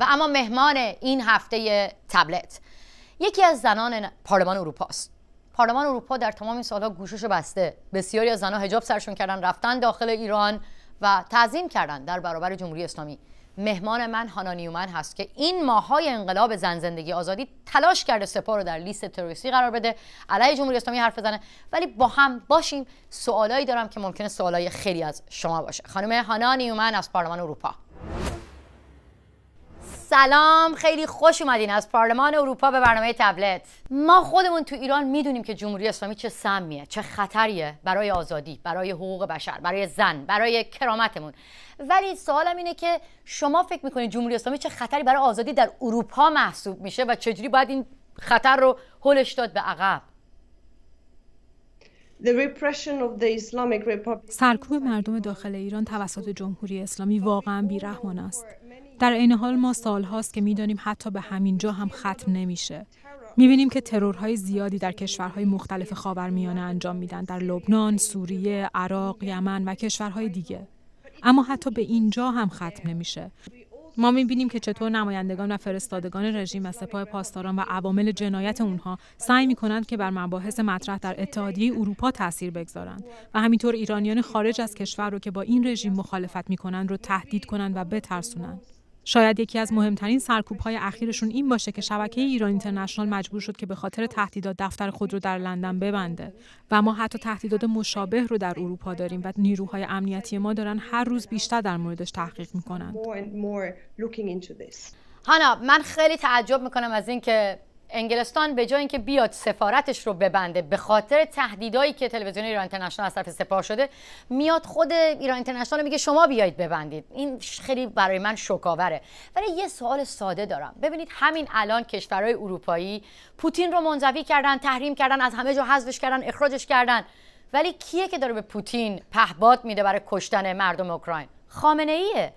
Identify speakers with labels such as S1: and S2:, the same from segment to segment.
S1: و اما مهمان این هفته تبلت یکی از زنان پارلمان اروپا است پارلمان اروپا در تمام این سالها گوشش بسته بسیاری از زنان حجاب سرشون کردن رفتن داخل ایران و تعظیم کردن در برابر جمهوری اسلامی مهمان من هانا نیومن هست که این ماهای انقلاب زن زندگی آزادی تلاش کرده سپاه رو در لیست تروریستی قرار بده علیه جمهوری اسلامی حرف بزنه ولی با هم باشیم سوالایی دارم که ممکنه سوالای خیلی از شما باشه خانم هانا نیومن از پارلمان اروپا سلام خیلی خوش اومدین از پارلمان اروپا به برنامه تبلت ما خودمون تو ایران میدونیم که جمهوری اسلامی چه سمیه چه خطریه برای آزادی برای حقوق بشر برای زن برای کرامتمون ولی سوالم اینه که شما فکر میکنید جمهوری اسلامی چه خطری برای آزادی در اروپا محسوب میشه و چجوری باید این خطر رو حلش داد به عقب
S2: سرکوب مردم داخل ایران توسط جمهوری اسلامی واقعا بیرحمان است در این حال ما سال هاست که میدانیم حتی به همین جا هم ختم نمیشه. میبینیم که ترورهای زیادی در کشورهای مختلف خاورمیانه انجام میدن در لبنان، سوریه، عراق، یمن و کشورهای دیگه. اما حتی به اینجا هم ختم نمیشه. ما میبینیم که چطور نمایندگان و فرستادگان رژیم و سپاه پاسداران و عوامل جنایت اونها سعی کنند که بر مباحث مطرح در اتحادیه اروپا تاثیر بگذارند و همینطور ایرانیان خارج از کشور رو که با این رژیم مخالفت میکنند رو تهدید کنند و بترسونند شاید یکی از مهمترین سرکوب های اخیرشون این باشه که شبکه ایران اینترنشنال مجبور شد که به خاطر تهدیدات دفتر خود رو در لندن ببنده و ما حتی تهدیدات مشابه رو در اروپا داریم و نیروهای امنیتی ما دارن هر روز بیشتر در موردش تحقیق میکنن
S1: هانا من خیلی تعجب میکنم از اینکه انگلستان به جای اینکه بیاد سفارتش رو ببنده به خاطر تهدیدایی که تلویزیون ایران اینترنشنال از طرف سپاه شده میاد خود ایران اینترنشنال میگه شما بیایید ببندید این خیلی برای من شوکاوره ولی یه سوال ساده دارم ببینید همین الان کشورهای اروپایی پوتین رو منزوی کردن تحریم کردن از همه جا حذفش کردن اخراجش کردن ولی کیه که داره به پوتین پهباد میده برای کشتن مردم اوکراین خامنه ایه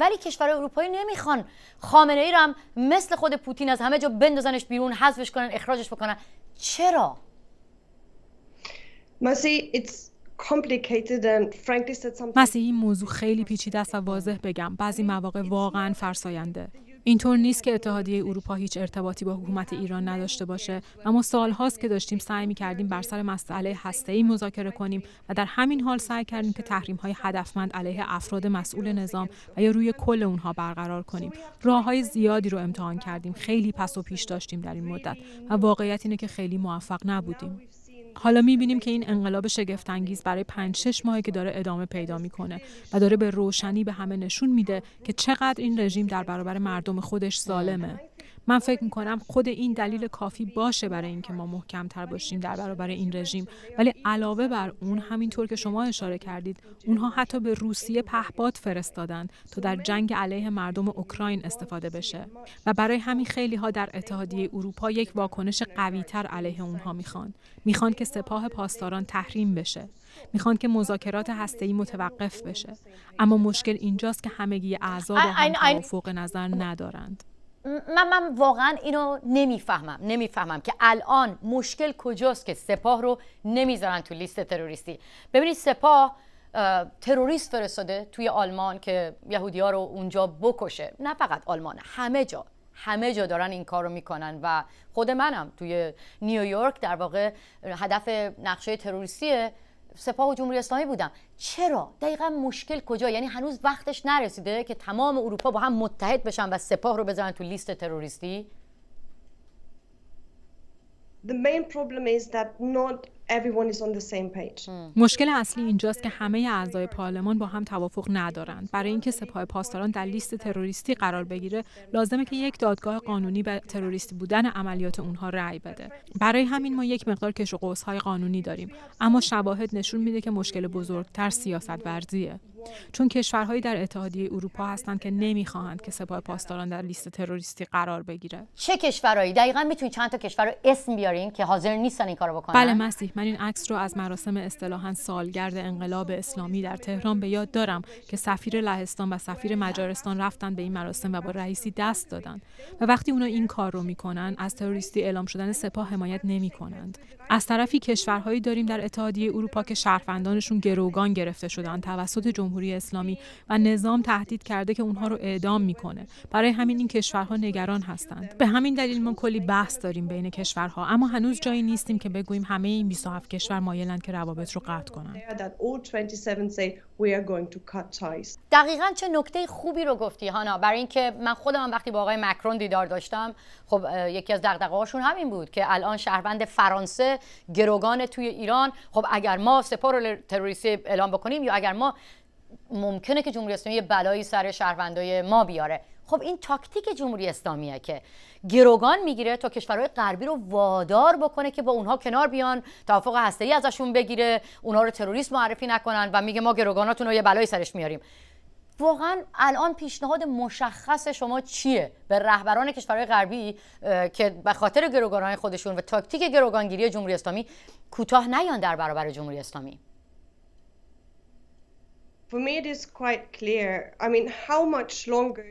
S1: ولی کشور اروپایی نمیخوان خامنه ای رو هم مثل خود پوتین از همه جا بندازنش بیرون حذفش کنن اخراجش بکنن چرا مسیح این
S2: موضوع خیلی پیچیده است و واضح بگم بعضی مواقع واقعا فرساینده اینطور نیست که اتحادیه اروپا هیچ ارتباطی با حکومت ایران نداشته باشه ما سالهاست که داشتیم سعی می کردیم بر سر مسئله ای مذاکره کنیم و در همین حال سعی کردیم که های هدفمند علیه افراد مسئول نظام و یا روی کل اونها برقرار کنیم های زیادی رو امتحان کردیم خیلی پس و پیش داشتیم در این مدت و واقعیت اینه که خیلی موفق نبودیم حالا میبینیم که این انقلاب شگفتانگیز برای پنج شش ماهی که داره ادامه پیدا میکنه و داره به روشنی به همه نشون میده که چقدر این رژیم در برابر مردم خودش ظالمه من فکر میکنم خود این دلیل کافی باشه برای اینکه ما محکمتر باشیم در برابر این رژیم ولی علاوه بر اون همینطور که شما اشاره کردید اونها حتی به روسیه پهپاد فرستادند تا در جنگ علیه مردم اوکراین استفاده بشه و برای همین خیلی ها در اتحادیه اروپا یک واکنش قویتر علیه اونها میخوان میخوان که سپاه پاسداران تحریم بشه میخوان که مذاکرات ای متوقف بشه اما مشکل اینجاست که همگی اعضا با هم فوق نظر ندارند
S1: من, من واقعا اینو نمیفهمم نمیفهمم که الان مشکل کجاست که سپاه رو نمیذارن تو لیست تروریستی ببینید سپاه تروریست فرستاده توی آلمان که یهودی ها رو اونجا بکشه نه فقط آلمان همه جا همه جا دارن این کار رو میکنن و خود منم توی نیویورک در واقع هدف نقشه تروریستی سپاه و جمهوری اسلامی بودم چرا دقیقا مشکل کجا یعنی هنوز وقتش نرسیده که تمام اروپا با هم متحد بشن و سپاه رو بذارن تو لیست تروریستی
S2: The main problem is that not
S1: مشکل اصلی اینجاست
S2: که همه اعضای پارلمان با هم توافق ندارند. برای اینکه سپاه پاسداران در لیست تروریستی قرار بگیره، لازمه که یک دادگاه قانونی به تروریست بودن عملیات اونها رأی بده. برای همین ما یک مقدار کش و های قانونی داریم، اما شواهد نشون میده که مشکل بزرگتر سیاست ورزیه. چون کشورهایی در اتحادیه اروپا هستند که نمیخواهند که سپاه پاسداران در لیست تروریستی قرار بگیره
S1: چه کشورهایی دقیقا میتونی چند تا کشور رو اسم بیارین که حاضر نیستن این کارو بکنن بله
S2: مسیح من این عکس رو از مراسم اصطلاحا سالگرد انقلاب اسلامی در تهران به یاد دارم که سفیر لهستان و سفیر مجارستان رفتن به این مراسم و با رئیسی دست دادن و وقتی اونا این کار رو میکنن از تروریستی اعلام شدن سپاه حمایت نمیکنند از طرفی کشورهایی داریم در اتحادیه اروپا که شهروندانشون گروگان گرفته شدن توسط جمهوری اسلامی و نظام تهدید کرده که اونها رو اعدام میکنه برای همین این کشورها نگران هستند به همین دلیل ما کلی بحث داریم بین کشورها اما هنوز جایی نیستیم که بگوییم همه این 27 کشور مایلند که روابط رو قطع کنند
S1: دقیقا چه نکته خوبی رو گفتی هانا برای اینکه من خودم وقتی با آقای مکرون دیدار داشتم خب یکی از دغدغه‌هاشون همین بود که الان شهروند فرانسه گروگان توی ایران خب اگر ما سپار رو تروریستی اعلام بکنیم یا اگر ما ممکنه که جمهوری اسلامی یه بلایی سر شهروندای ما بیاره خب این تاکتیک جمهوری اسلامیه که گروگان میگیره تا کشورهای غربی رو وادار بکنه که با اونها کنار بیان توافق هسته‌ای ازشون بگیره اونها رو تروریست معرفی نکنن و میگه ما گروگاناتون رو یه بلایی سرش میاریم واقعا الان پیشنهاد مشخص شما چیه به رهبران کشورهای غربی که به خاطر گروگانهای خودشون و تاکتیک گروگانگیری جمهوری اسلامی کوتاه نیان در برابر جمهوری اسلامی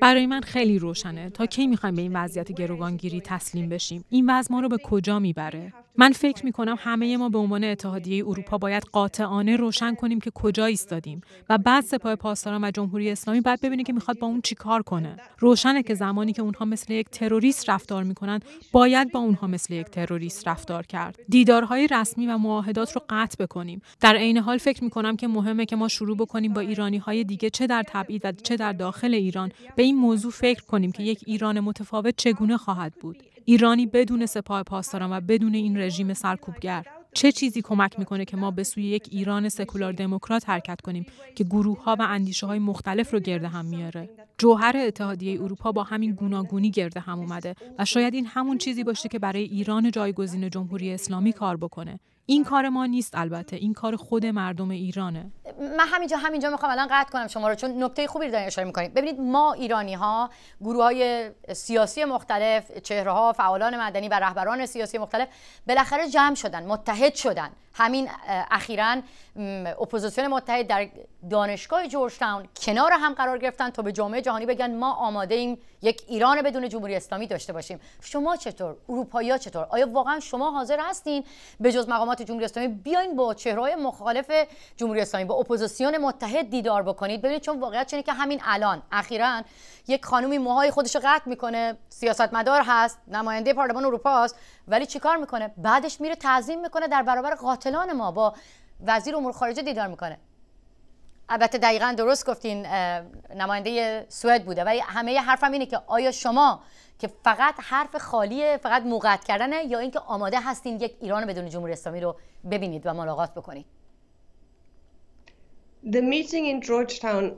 S1: برای من
S2: خیلی روشنه تا کی میخوایم به این وضعیت گروگانگیری تسلیم بشیم این وضع ما رو به کجا میبره من فکر می کنم همه ما به عنوان اتحادیه اروپا باید قاطعانه روشن کنیم که کجا ایستادیم و بعد سپاه پاسداران و جمهوری اسلامی باید ببینه که میخواد با اون چیکار کنه روشنه که زمانی که اونها مثل یک تروریست رفتار کنند باید با اونها مثل یک تروریست رفتار کرد دیدارهای رسمی و معاهدات رو قطع بکنیم در عین حال فکر می کنم که مهمه که ما شروع بکنیم با ایرانی های دیگه چه در تبعید و چه در داخل ایران به این موضوع فکر کنیم که یک ایران متفاوت چگونه خواهد بود ایرانی بدون سپاه پاسداران و بدون این رژیم سرکوبگر چه چیزی کمک میکنه که ما به سوی یک ایران سکولار دموکرات حرکت کنیم که گروه ها و اندیشه های مختلف رو گرده هم میاره جوهر اتحادیه اروپا با همین گوناگونی گرده هم اومده و شاید این همون چیزی باشه که برای ایران جایگزین جمهوری اسلامی کار بکنه این کار ما نیست البته این کار خود مردم ایرانه
S1: من همینجا همینجا میخوام الان قطع کنم شما رو چون نکته خوبی رو دارین اشاره میکنید ببینید ما ایرانی ها گروه های سیاسی مختلف چهره ها فعالان مدنی و رهبران سیاسی مختلف بالاخره جمع شدن متحد شدن همین اخیرا اپوزیسیون متحد در دانشگاه جورج تاون کنار هم قرار گرفتن تا به جامعه جهانی بگن ما آماده ایم یک ایران بدون جمهوری اسلامی داشته باشیم شما چطور اروپایی ها چطور آیا واقعا شما حاضر هستین به جز مقامات جمهوری اسلامی بیاین با چهره مخالف جمهوری اسلامی با اپوزیسیون متحد دیدار بکنید ببینید چون واقعیت چنه که همین الان اخیرا یک خانومی موهای خودش رو قطع میکنه سیاستمدار هست نماینده پارلمان اروپا است ولی چیکار میکنه بعدش میره تعظیم میکنه در برابر قاتلان ما با وزیر امور خارجه دیدار میکنه البته دقیقا درست گفتین نماینده سوئد بوده ولی همه حرفم اینه که آیا شما که فقط حرف خالی فقط موقت کردنه یا اینکه آماده هستین یک ایران بدون جمهوری اسلامی رو ببینید و ملاقات بکنید
S2: The meeting in Georgetown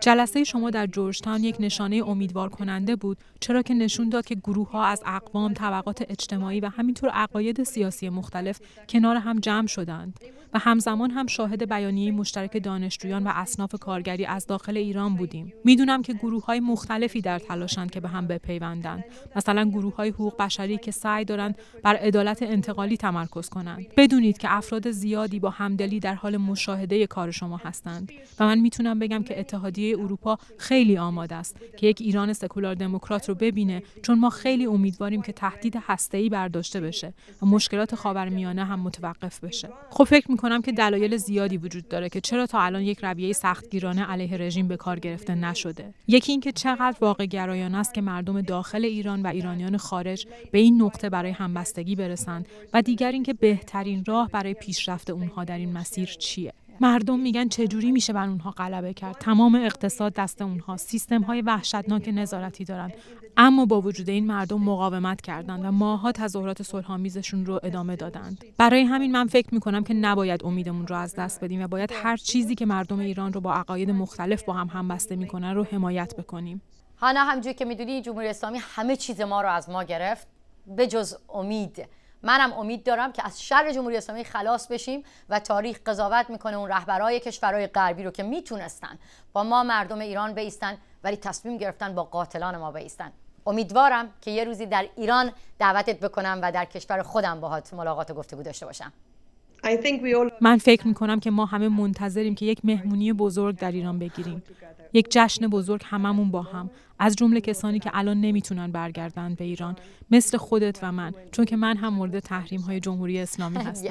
S2: جلسه شما در جورجتان یک نشانه امیدوار کننده بود چرا که نشون داد که گروه ها از اقوام، طبقات اجتماعی و همینطور عقاید سیاسی مختلف کنار هم جمع شدند و همزمان هم شاهد بیانیه مشترک دانشجویان و اصناف کارگری از داخل ایران بودیم. میدونم که گروه های مختلفی در تلاشند که به هم بپیوندند. مثلا گروه های حقوق بشری که سعی دارند بر عدالت انتقالی تمرکز کنند. بدونید که افراد زیادی با همدلی در حال مشاهده کار شما هستند و من میتونم بگم که اتحادیه اروپا خیلی آماده است که یک ایران سکولار دموکرات رو ببینه چون ما خیلی امیدواریم که تهدید هسته‌ای برداشته بشه و مشکلات خاورمیانه هم متوقف بشه خب فکر میکنم که دلایل زیادی وجود داره که چرا تا الان یک رویه سختگیرانه علیه رژیم به کار گرفته نشده یکی اینکه چقدر واقع گرایانه است که مردم داخل ایران و ایرانیان خارج به این نقطه برای همبستگی برسند و دیگر اینکه بهترین راه برای پیشرفت اونها در این مسیر چیه مردم میگن چجوری میشه بر اونها غلبه کرد تمام اقتصاد دست اونها سیستم های وحشتناک نظارتی دارن اما با وجود این مردم مقاومت کردند و ماها تظاهرات صلحآمیزشون رو ادامه دادند برای همین من فکر میکنم که نباید امیدمون رو از دست بدیم و باید هر چیزی که مردم ایران رو با عقاید مختلف با هم همبسته میکنن رو حمایت بکنیم
S1: هانا همجوری که میدونی جمهوری اسلامی همه چیز ما رو از ما گرفت به جز امید منم امید دارم که از شر جمهوری اسلامی خلاص بشیم و تاریخ قضاوت میکنه اون رهبرای کشورهای غربی رو که میتونستن با ما مردم ایران بیستن ولی تصمیم گرفتن با قاتلان ما بیستن امیدوارم که یه روزی در ایران دعوتت بکنم و در کشور خودم باهات ملاقات و گفتگو داشته باشم
S2: من فکر می کنم که ما همه منتظریم که یک مهمونی بزرگ در ایران بگیریم. یک جشن بزرگ هممون با هم از جمله کسانی که الان نمیتونن برگردن به ایران مثل خودت و من چون که من هم مورد تحریم های جمهوری اسلامی هستم.